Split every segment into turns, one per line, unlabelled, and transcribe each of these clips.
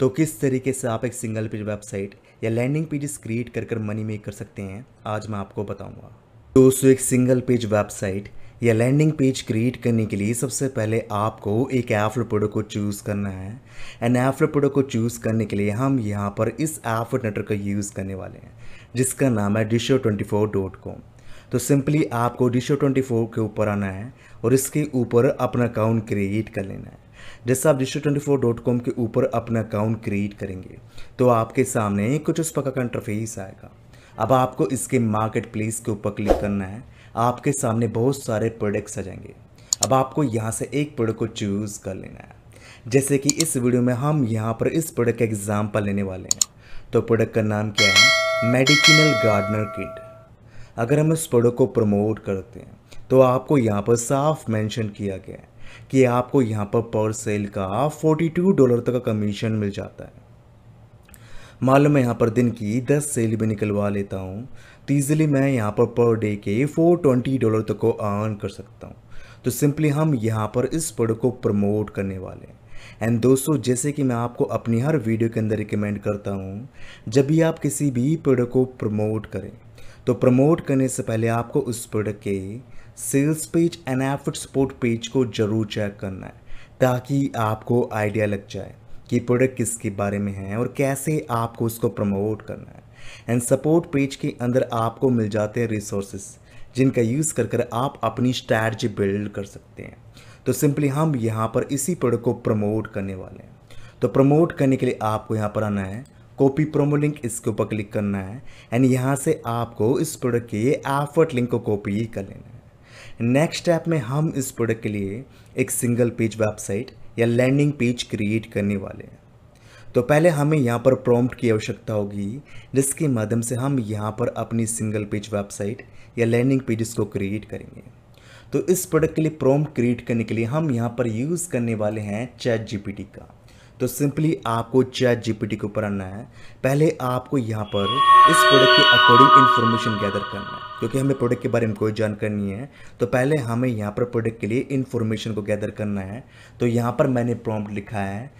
तो किस तरीके से आप एक सिंगल पेज वेबसाइट या लैंडिंग पेजेस क्रिएट कर कर मनी मेक कर सकते हैं आज मैं आपको बताऊंगा तो दोस्तों एक सिंगल पेज वेबसाइट या लैंडिंग पेज क्रिएट करने के लिए सबसे पहले आपको एक ऐफ प्रोडक्ट को चूज़ करना है एंड ऐफ प्रोडक्ट को चूज़ करने के लिए हम यहाँ पर इस ऐफ नेटवर्क का यूज़ करने वाले हैं जिसका नाम है डिशो ट्वेंटी फोर डॉट कॉम तो सिंपली आपको डिशो ट्वेंटी फोर के ऊपर आना है और इसके ऊपर अपना अकाउंट क्रिएट कर लेना है जैसे आप डिस्ट्री ट्वेंटी फोर डॉट कॉम के ऊपर अपना अकाउंट क्रिएट करेंगे तो आपके सामने कुछ उस प्रकार का इंटरफेस आएगा अब आपको इसके मार्केट प्लेस के ऊपर क्लिक करना है आपके सामने बहुत सारे प्रोडक्ट्स आ जाएंगे अब आपको यहाँ से एक प्रोडक्ट को चूज़ कर लेना है जैसे कि इस वीडियो में हम यहाँ पर इस प्रोडक्ट का एग्जाम्पल लेने वाले हैं तो प्रोडक्ट का नाम क्या है मेडिकिनल गार्डनर किट अगर हम इस प्रोडक्ट को प्रमोट करते हैं तो आपको यहाँ पर साफ मेंशन किया गया है कि आपको यहाँ पर पर सेल का 42 डॉलर तक का कमीशन मिल जाता है मालूम मैं यहाँ पर दिन की 10 सेल भी निकलवा लेता हूँ तो ईज़िली मैं यहाँ पर पर डे के 420 डॉलर तक को अर्न कर सकता हूँ तो सिंपली हम यहाँ पर इस प्रोडक्ट को प्रमोट करने वाले हैं एंड दोस्तों जैसे कि मैं आपको अपनी हर वीडियो के अंदर रिकमेंड करता हूँ जब भी आप किसी भी प्रोडक्ट को प्रमोट करें तो प्रमोट करने से पहले आपको उस प्रोडक्ट के सेल्स पेज एंड एफर्ट सपोर्ट पेज को ज़रूर चेक करना है ताकि आपको आइडिया लग जाए कि प्रोडक्ट किसके बारे में है और कैसे आपको उसको प्रमोट करना है एंड सपोर्ट पेज के अंदर आपको मिल जाते हैं रिसोर्सेस जिनका यूज़ कर कर आप अपनी स्ट्रैटी बिल्ड कर सकते हैं तो सिंपली हम यहाँ पर इसी प्रोडक्ट को प्रमोट करने वाले हैं तो प्रमोट करने के लिए आपको यहाँ पर आना है कॉपी प्रोमो लिंक इसके ऊपर क्लिक करना है एंड यहाँ से आपको इस प्रोडक्ट के एफर्ट लिंक को कॉपी कर लेना है नेक्स्ट ऐप में हम इस प्रोडक्ट के लिए एक सिंगल पेज वेबसाइट या लैंडिंग पेज क्रिएट करने वाले हैं तो पहले हमें यहाँ पर प्रॉम्प्ट की आवश्यकता होगी जिसके माध्यम से हम यहाँ पर अपनी सिंगल पेज वेबसाइट या लैंडिंग पेजेस को क्रिएट करेंगे तो इस प्रोडक्ट के लिए प्रॉम्प्ट क्रिएट करने के लिए हम यहाँ पर यूज़ करने वाले हैं चैट जीपीटी का तो सिंपली आपको चैट जीपीटी के ऊपर आना है पहले आपको यहाँ पर इस प्रोडक्ट के अकॉर्डिंग इन्फॉर्मेशन गैदर करना है क्योंकि हमें प्रोडक्ट के बारे में कोई जानकारी नहीं है तो पहले हमें यहाँ पर प्रोडक्ट के लिए इन्फॉर्मेशन को गैदर करना है तो यहाँ पर मैंने प्रॉम्प्ट लिखा है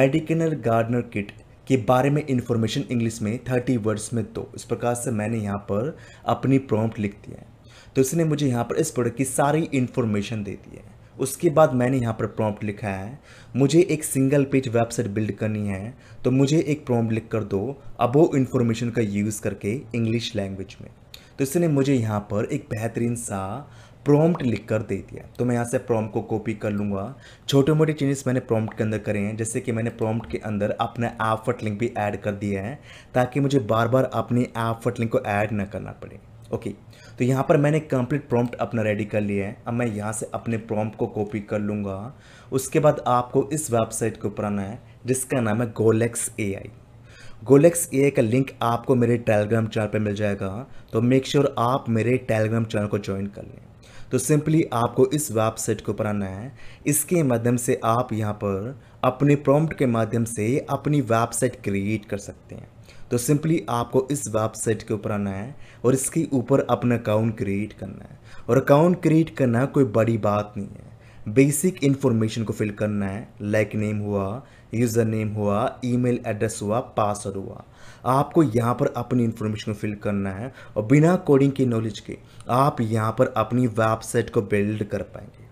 मेडिकनर गार्डनर किट के बारे में इन्फॉर्मेशन इंग्लिश में थर्टी वर्ड्स में दो इस प्रकार से मैंने यहाँ पर अपनी प्रॉम्प्ट लिख दिया है तो इसने मुझे यहाँ पर इस प्रोडक्ट की सारी इन्फॉर्मेशन दे दी है उसके बाद मैंने यहाँ पर प्रॉम्प्ट लिखा है मुझे एक सिंगल पेज वेबसाइट बिल्ड करनी है तो मुझे एक प्रॉम्प्ट लिख कर दो अबो इन्फॉर्मेशन का यूज़ करके इंग्लिश लैंग्वेज में तो इसने मुझे यहाँ पर एक बेहतरीन सा प्रॉम्प्ट लिख कर दे दिया तो मैं यहाँ से प्रॉम्प्ट को कॉपी कर लूँगा छोटे मोटे चेंजेस मैंने प्रॉम्प्ट के अंदर करे हैं जैसे कि मैंने प्रॉम्प्ट के अंदर अपना ऐप फट लिंक भी ऐड कर दिया है ताकि मुझे बार बार अपनी ऐप फट लिंक को ऐड न करना पड़े ओके okay. तो यहाँ पर मैंने कंप्लीट प्रॉम्प्ट अपना रेडी कर लिया है अब मैं यहाँ से अपने प्रॉम्प्ट को कॉपी कर लूँगा उसके बाद आपको इस वेबसाइट के ऊपर आना है जिसका नाम है गोलेक्स ए गोलेक्स ए का लिंक आपको मेरे टेलीग्राम चैनल पर मिल जाएगा तो मेक श्योर sure आप मेरे टेलीग्राम चैनल को ज्वाइन कर लें तो सिंपली आपको इस वेबसाइट के ऊपर आना है इसके माध्यम से आप यहाँ पर अपने प्रॉम्प्ट के माध्यम से अपनी वेबसाइट क्रिएट कर सकते हैं तो सिंपली आपको इस वेबसाइट के ऊपर आना है और इसके ऊपर अपना अकाउंट क्रिएट करना है और अकाउंट क्रिएट करना कोई बड़ी बात नहीं है बेसिक इन्फॉर्मेशन को फिल करना है लाइक like नेम हुआ यूज़र नेम हुआ ईमेल एड्रेस हुआ पासवर्ड हुआ आपको यहाँ पर अपनी इन्फॉर्मेशन को फिल करना है और बिना कोडिंग के नॉलेज के आप यहाँ पर अपनी वेबसाइट को बिल्ड कर पाएंगे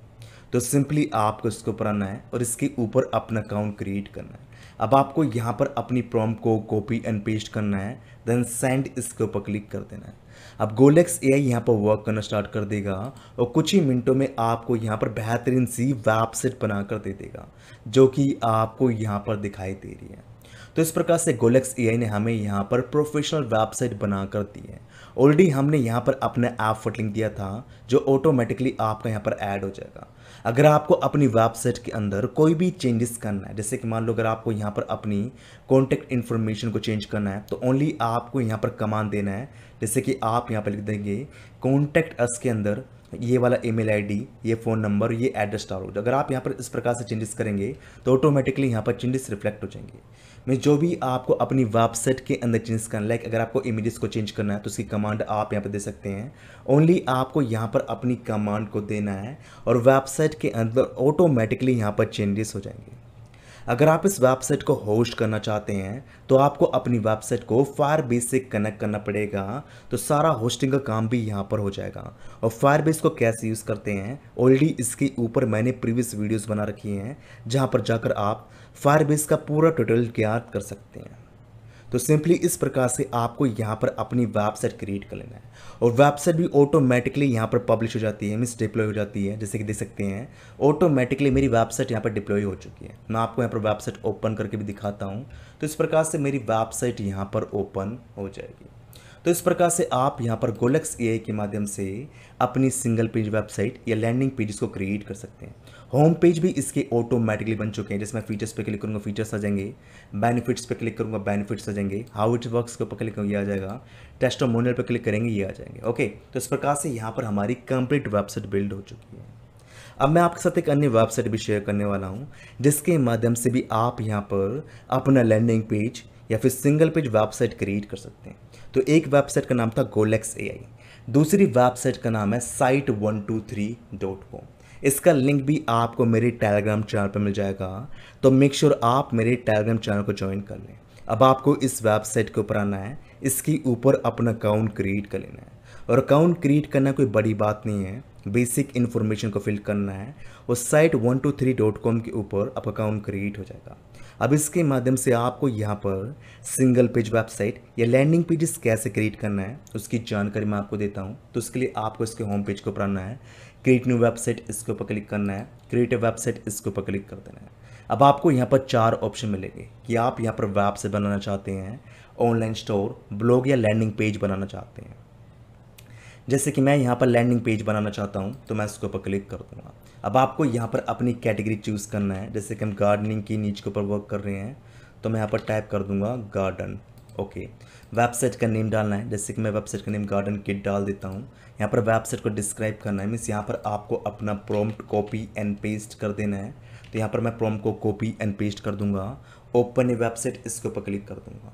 तो सिंपली आपको इसके ऊपर आना है और इसके ऊपर अपना अकाउंट क्रिएट करना है अब आपको यहाँ पर अपनी प्रॉम्प्ट को कॉपी एंड पेस्ट करना है देन सेंड इसके ऊपर क्लिक कर देना है अब गोलेक्स ए आई यहाँ पर वर्क करना स्टार्ट कर देगा और कुछ ही मिनटों में आपको यहाँ पर बेहतरीन सी वेबसाइट बना कर दे देगा जो कि आपको यहाँ पर दिखाई दे रही है तो इस प्रकार से गोलेक्स ए ने हमें यहाँ पर प्रोफेशनल वेबसाइट बना कर दी है ऑलरेडी हमने यहाँ पर अपने ऐप फटलिंग दिया था जो ऑटोमेटिकली आपका यहाँ पर ऐड हो जाएगा अगर आपको अपनी वेबसाइट के अंदर कोई भी चेंजेस करना है जैसे कि मान लो अगर आपको यहाँ पर अपनी कॉन्टैक्ट इन्फॉर्मेशन को चेंज करना है तो ओनली आपको यहाँ पर कमान देना है जैसे कि आप यहाँ पर लिख देंगे कॉन्टैक्ट अस के अंदर ये वाला ईमेल आईडी ये फ़ोन नंबर ये एड्रेस डाल हो अगर आप यहाँ पर इस प्रकार से चेंजेस करेंगे तो ऑटोमेटिकली यहाँ पर चेंजेस रिफ्लेक्ट हो जाएंगे में जो भी आपको अपनी वेबसाइट के अंदर चेंज करना लाइक अगर आपको इमेजेस को चेंज करना है तो उसकी कमांड आप यहाँ पर दे सकते हैं ओनली आपको यहाँ पर अपनी कमांड को देना है और वेबसाइट के अंदर ऑटोमेटिकली यहाँ पर चेंजेस हो जाएंगे अगर आप इस वेबसाइट को होस्ट करना चाहते हैं तो आपको अपनी वेबसाइट को बेस से कनेक्ट करना पड़ेगा तो सारा होस्टिंग का काम भी यहाँ पर हो जाएगा और फायरबेस को कैसे यूज़ करते हैं ऑलरेडी इसके ऊपर मैंने प्रीवियस वीडियोज़ बना रखी हैं जहाँ पर जाकर आप फायरबेस का पूरा टोटल ज्ञात कर सकते हैं तो सिंपली इस प्रकार से आपको यहाँ पर अपनी वेबसाइट क्रिएट कर लेना है और वेबसाइट भी ऑटोमेटिकली यहाँ पर पब्लिश हो जाती है मिस डिप्लॉय हो जाती है जैसे कि देख सकते हैं ऑटोमेटिकली मेरी वेबसाइट यहाँ पर डिप्लॉय हो चुकी है मैं आपको यहाँ पर वेबसाइट ओपन करके भी दिखाता हूँ तो इस प्रकार से मेरी वेबसाइट यहाँ पर ओपन हो जाएगी तो इस प्रकार से आप यहाँ पर गोलक्स ए के माध्यम से अपनी सिंगल पेज वेबसाइट या लैंडिंग पेजेस को क्रिएट कर सकते हैं होम पेज भी इसके ऑटोमेटिकली बन चुके हैं जिसमें फीचर्स पे क्लिक करूँगा फीचर्स आ जाएंगे बेनिफिट्स पे क्लिक करूँगा बेनिफिट्स आ जाएंगे हाउ इट वर्क्स के ऊपर क्लिक करूँगा ये आ जाएगा टेस्टोमोनियल पे क्लिक करेंगे ये आ जाएंगे ओके तो इस प्रकार से यहाँ पर हमारी कंप्लीट वेबसाइट बिल्ड हो चुकी है अब मैं आपके साथ एक अन्य वेबसाइट भी शेयर करने वाला हूँ जिसके माध्यम से भी आप यहाँ पर अपना लैंडिंग पेज या फिर सिंगल पेज वेबसाइट क्रिएट कर सकते हैं तो एक वेबसाइट का नाम था गोलेक्स ए दूसरी वेबसाइट का नाम है site one two three dot com इसका लिंक भी आपको मेरे टेलीग्राम चैनल पर मिल जाएगा तो मेक श्योर आप मेरे टेलीग्राम चैनल को ज्वाइन कर लें अब आपको इस वेबसाइट के ऊपर आना है इसके ऊपर अपना अकाउंट क्रिएट कर लेना है और अकाउंट क्रिएट करना कोई बड़ी बात नहीं है बेसिक इन्फॉर्मेशन को फिल करना है और site one two three dot com के ऊपर आपका अकाउंट क्रिएट हो जाएगा अब इसके माध्यम से आपको यहाँ पर सिंगल पेज वेबसाइट या लैंडिंग पेजेस कैसे क्रिएट करना है उसकी जानकारी मैं आपको देता हूँ तो उसके लिए आपको इसके होम पेज को पढ़ाना है क्रिएट न्यू वेबसाइट इसके ऊपर क्लिक करना है क्रिएट वेबसाइट इसके ऊपर क्लिक कर देना है अब आपको यहाँ पर चार ऑप्शन मिलेंगे कि आप यहाँ पर वेबसाइट बनाना चाहते हैं ऑनलाइन स्टोर ब्लॉग या लैंडिंग पेज बनाना चाहते हैं जैसे कि मैं यहाँ पर लैंडिंग पेज बनाना चाहता हूँ तो मैं इसके ऊपर क्लिक कर दूँगा अब आपको यहाँ पर अपनी कैटेगरी चूज़ करना है जैसे कि हम गार्डनिंग की नीच के ऊपर वर्क कर रहे हैं तो मैं यहाँ पर टाइप कर दूँगा गार्डन ओके वेबसाइट का नेम डालना है जैसे कि मैं वेबसाइट का नेम गार्डन किट डाल देता हूँ यहाँ पर वेबसाइट को डिस्क्राइब करना है मीन्स यहाँ पर आपको अपना प्रॉम्प्ट कॉपी एंड पेस्ट कर देना है तो यहाँ पर मैं प्रोम को कॉपी एंड पेस्ट कर दूंगा ओपन ए वेबसाइट इसके ऊपर क्लिक कर दूंगा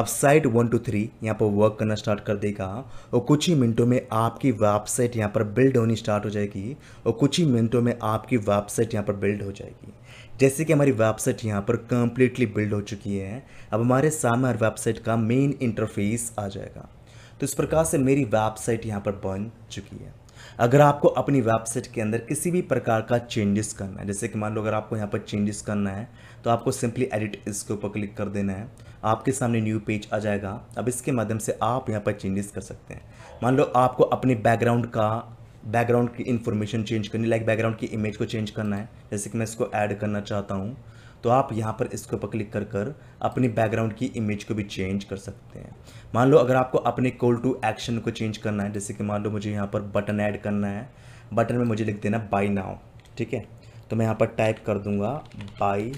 अब साइट वन टू थ्री यहाँ पर वर्क करना स्टार्ट कर देगा और कुछ ही मिनटों में आपकी वेबसाइट यहाँ पर बिल्ड होनी स्टार्ट हो जाएगी और कुछ ही मिनटों में आपकी वेबसाइट यहाँ पर बिल्ड हो जाएगी जैसे कि हमारी वेबसाइट यहाँ पर कम्प्लीटली बिल्ड हो चुकी है अब हमारे सामने हर वेबसाइट का मेन इंटरफेस आ जाएगा तो इस प्रकार से मेरी वेबसाइट यहाँ पर बन चुकी है अगर आपको अपनी वेबसाइट के अंदर किसी भी प्रकार का चेंजेस करना है जैसे कि मान लो अगर आपको यहाँ पर चेंजेस करना है तो आपको सिंपली एडिट इसके ऊपर क्लिक कर देना है आपके सामने न्यू पेज आ जाएगा अब इसके माध्यम से आप यहाँ पर चेंजेस कर सकते हैं मान लो आपको अपने बैकग्राउंड का बैकग्राउंड की इन्फॉर्मेशन चेंज करनी लाइक बैकग्राउंड की इमेज को चेंज करना है जैसे कि मैं इसको ऐड करना चाहता हूँ तो आप यहाँ पर इसके ऊपर क्लिक कर कर अपनी बैकग्राउंड की इमेज को भी चेंज कर सकते हैं मान लो अगर आपको अपने कॉल टू एक्शन को चेंज करना है जैसे कि मान लो मुझे यहाँ पर बटन ऐड करना है बटन में मुझे लिख देना बाई नाव ठीक है तो मैं यहाँ पर टाइप कर दूँगा बाई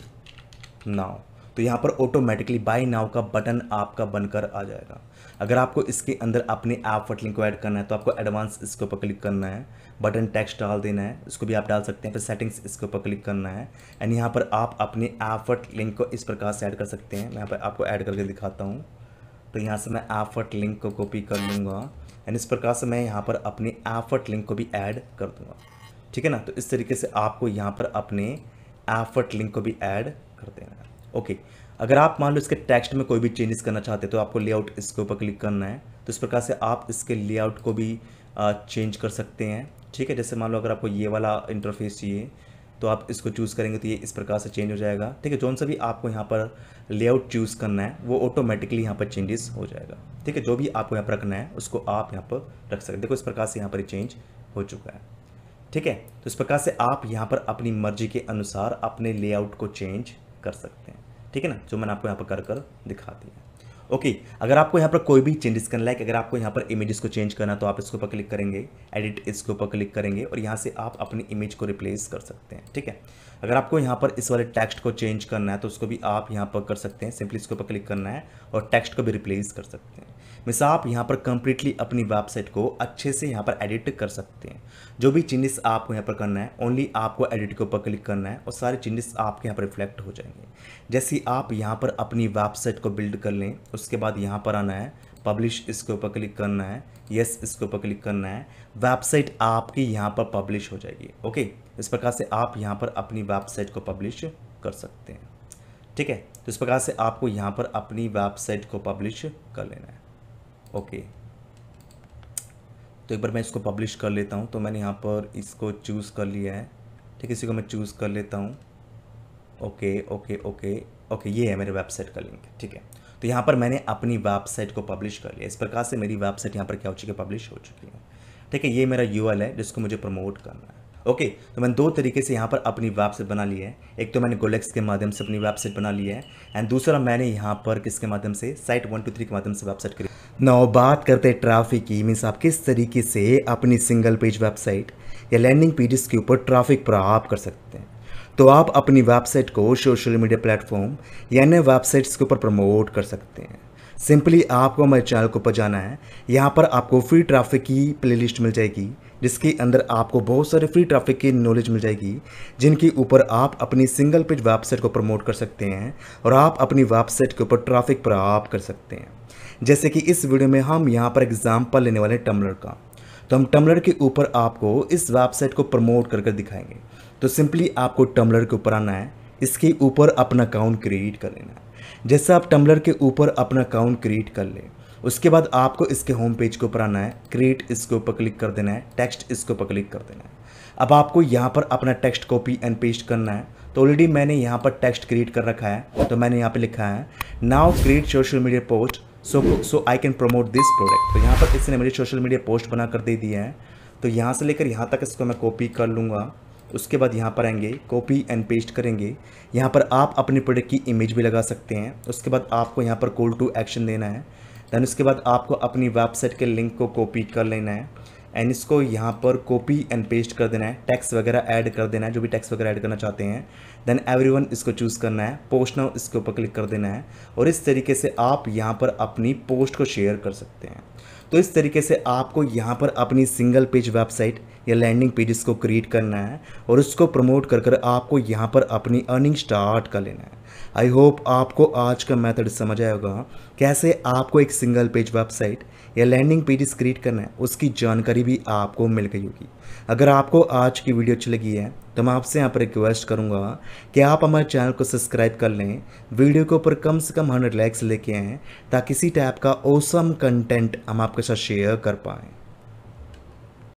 नाव तो यहाँ पर ऑटोमेटिकली बाई नाव का बटन आपका बनकर आ जाएगा अगर आपको इसके अंदर अपने ऐप लिंक को ऐड करना है तो आपको एडवांस इसके ऊपर क्लिक करना है बटन टेक्स्ट डाल देना है इसको भी आप डाल सकते हैं फिर सेटिंग्स इसके ऊपर क्लिक करना है एंड यहाँ पर आप अपने ऐप लिंक को इस प्रकार से ऐड कर सकते हैं मैं यहाँ पर आपको ऐड करके दिखाता हूँ तो यहाँ से मैं ऐप लिंक को कॉपी कर लूँगा एंड इस प्रकार से मैं यहाँ पर अपने ऐप लिंक को भी ऐड कर दूँगा ठीक है ना तो इस तरीके से आपको यहाँ पर अपने ऐप लिंक को भी ऐड कर देना है ओके अगर आप मान लो इसके टेक्स्ट में कोई भी चेंजेस करना चाहते हैं तो आपको लेआउट इसके ऊपर क्लिक करना है तो इस प्रकार से आप इसके लेआउट को भी चेंज कर सकते हैं ठीक है जैसे मान लो अगर आपको ये वाला इंटरफेस चाहिए तो आप इसको चूज़ करेंगे तो ये इस प्रकार से चेंज हो जाएगा ठीक है जौन सा भी आपको यहाँ पर लेआउट चूज़ करना है वो ऑटोमेटिकली यहाँ पर चेंजेस हो जाएगा ठीक है जो भी आपको यहाँ पर रखना है उसको आप यहाँ पर रख सकते देखो इस प्रकार से यहाँ पर चेंज हो चुका है ठीक है तो इस प्रकार से आप यहाँ पर अपनी मर्जी के अनुसार अपने लेआउट को चेंज कर सकते हैं ठीक है ना जो मैंने आपको यहाँ पर कर कर दिखा दिया ओके okay, अगर आपको यहाँ पर कोई भी चेंजेस करना है अगर आपको यहाँ पर इमेजेस को चेंज करना तो आप इसके ऊपर क्लिक करेंगे एडिट इसके ऊपर क्लिक करेंगे और यहाँ से आप अपनी इमेज को रिप्लेस कर सकते हैं ठीक है अगर आपको यहाँ पर इस वाले टेक्स्ट को चेंज करना है तो उसको भी आप यहाँ पर कर सकते हैं सिंपली इसके ऊपर क्लिक करना है और टेक्स्ट को भी रिप्लेस कर सकते हैं मिस आप यहाँ पर कम्प्लीटली अपनी वेबसाइट को अच्छे से यहाँ पर एडिट कर सकते हैं जो भी चेंजेस आपको यहाँ पर करना है ओनली आपको एडिट के ऊपर क्लिक करना है और सारे चेंजेस आपके यहाँ पर रिफ्लेक्ट हो जाएंगे जैसे आप यहाँ पर अपनी वेबसाइट को बिल्ड कर लें उसके बाद यहाँ पर आना है पब्लिश इसके ऊपर क्लिक करना है यस इसके ऊपर क्लिक करना है वेबसाइट आपकी यहाँ पर पब्लिश हो जाएगी ओके इस प्रकार से आप यहाँ पर अपनी वेबसाइट को पब्लिश कर सकते हैं ठीक है तो इस प्रकार से आपको यहाँ पर अपनी वेबसाइट को पब्लिश कर लेना है ओके तो एक बार मैं इसको पब्लिश कर लेता हूँ तो मैंने यहाँ पर इसको चूज़ कर लिया है ठीक है इसी को मैं चूज़ कर लेता हूँ ओके ओके ओके ओके ये है मेरे वेबसाइट का लिंक ठीक है तो यहाँ पर मैंने अपनी वेबसाइट को पब्लिश कर लिया इस प्रकार से मेरी वेबसाइट यहाँ पर क्या हो चुकी है पब्लिश हो चुकी है ठीक है ये मेरा यू है जिसको मुझे प्रमोट करना है ओके तो मैंने दो तरीके से यहाँ पर अपनी वेबसाइट बना ली है एक तो मैंने गोलेक्स के माध्यम से अपनी वेबसाइट बना ली है एंड दूसरा मैंने यहाँ पर किसके माध्यम से साइट वन टू थ्री के माध्यम से वेबसाइट करी ना बात करते हैं ट्राफिक की मीन्स आप किस तरीके से अपनी सिंगल पेज वेबसाइट या लैंडिंग पेजेस के ऊपर ट्राफिक प्राप्त कर सकते हैं तो आप अपनी वेबसाइट को सोशल मीडिया प्लेटफॉर्म या अन्य वेबसाइट्स के ऊपर प्रमोट कर सकते हैं सिंपली आपको हमारे चैनल के ऊपर जाना है यहाँ पर आपको फ्री ट्रैफिक की प्लेलिस्ट मिल जाएगी जिसके अंदर आपको बहुत सारे फ्री ट्रैफिक की नॉलेज मिल जाएगी जिनके ऊपर आप अपनी सिंगल पेज वेबसाइट को प्रमोट कर सकते हैं और आप अपनी वेबसाइट के ऊपर ट्रैफिक प्राप्त कर सकते हैं जैसे कि इस वीडियो में हम यहाँ पर एग्जाम्पल लेने वाले हैं टम्बलर का तो हम टम्बलर के ऊपर आपको इस वेबसाइट को प्रमोट कर कर दिखाएंगे तो सिंपली आपको टम्बलर के ऊपर आना है इसके ऊपर अपना अकाउंट क्रिएट कर लेना है जैसे आप टम्बलर के ऊपर अपना अकाउंट क्रिएट कर लें उसके बाद आपको इसके होम पेज के ऊपर आना है क्रिएट इसके ऊपर क्लिक कर देना है टेक्स्ट इसके ऊपर क्लिक कर देना है अब आपको यहाँ पर अपना टेक्स्ट कॉपी एंड पेस्ट करना है तो ऑलरेडी मैंने यहाँ पर टेक्स्ट क्रिएट कर रखा है तो मैंने यहाँ पर लिखा है now create social media post so so I can promote this product तो यहाँ पर इसने मुझे सोशल मीडिया पोस्ट बना कर दे दिया है तो यहाँ से लेकर यहाँ तक इसको मैं कॉपी कर लूँगा उसके बाद यहाँ पर आएंगे कॉपी एंड पेस्ट करेंगे यहाँ पर आप अपने प्रोडक्ट की इमेज भी लगा सकते हैं उसके बाद आपको यहाँ पर कॉल टू एक्शन देना है दैन उसके बाद आपको अपनी वेबसाइट के लिंक को कॉपी कर लेना है एंड इसको यहाँ पर कॉपी एंड पेस्ट कर देना है टैक्स वगैरह ऐड कर देना है जो भी टैक्स वगैरह ऐड करना चाहते हैं देन एवरीवन इसको चूज़ करना है पोस्ट नाउ इसके ऊपर क्लिक कर देना है और इस तरीके से आप यहाँ पर अपनी पोस्ट को शेयर कर सकते हैं तो इस तरीके से आपको यहाँ पर अपनी सिंगल पेज वेबसाइट या लैंडिंग पेज को क्रिएट करना है और उसको प्रमोट कर कर आपको यहाँ पर अपनी अर्निंग स्टार्ट कर लेना है आई होप आपको आज का मेथड समझ आया होगा कैसे आपको एक सिंगल पेज वेबसाइट या लैंडिंग पेजेस क्रिएट करना है उसकी जानकारी भी आपको मिल गई होगी अगर आपको आज की वीडियो अच्छी लगी है तो मैं आपसे यहाँ पर रिक्वेस्ट करूँगा कि आप हमारे चैनल को सब्सक्राइब कर लें वीडियो के ऊपर कम से कम हंड्रेड लाइक्स लेके आएँ ताकि इसी टाइप का ओसम कंटेंट हम आपके साथ शेयर कर पाएँ